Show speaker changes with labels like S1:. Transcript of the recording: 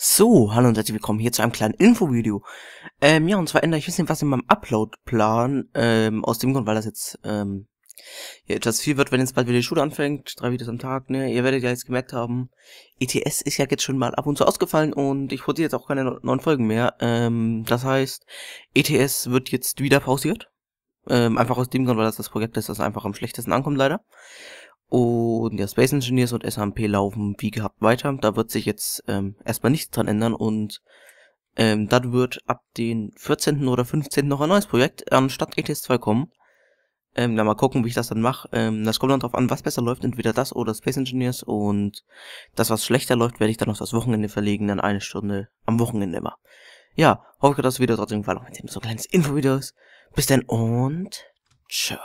S1: So, hallo und herzlich willkommen hier zu einem kleinen Infovideo. Ähm, ja, und zwar ändere ich ein bisschen was in meinem Upload-Plan, ähm, aus dem Grund, weil das jetzt, ähm, ja, etwas viel wird, wenn jetzt bald wieder die Schule anfängt, drei Videos am Tag, ne, ihr werdet ja jetzt gemerkt haben, ETS ist ja jetzt schon mal ab und zu ausgefallen und ich produziere jetzt auch keine neuen Folgen mehr, ähm, das heißt, ETS wird jetzt wieder pausiert, ähm, einfach aus dem Grund, weil das das Projekt ist, das einfach am schlechtesten ankommt, leider. Und ja, Space Engineers und SHMP laufen wie gehabt weiter. Da wird sich jetzt ähm, erstmal nichts dran ändern und ähm, dann wird ab den 14. oder 15. noch ein neues Projekt anstatt ETS 2 kommen. Ähm, dann mal gucken, wie ich das dann mache. Ähm, das kommt dann drauf an, was besser läuft, entweder das oder Space Engineers und das, was schlechter läuft, werde ich dann auf das Wochenende verlegen, dann eine Stunde am Wochenende immer. Ja, hoffe, dass das Video trotzdem gefallen hat, wenn es so ein kleines Info-Video ist. Bis dann und tschö.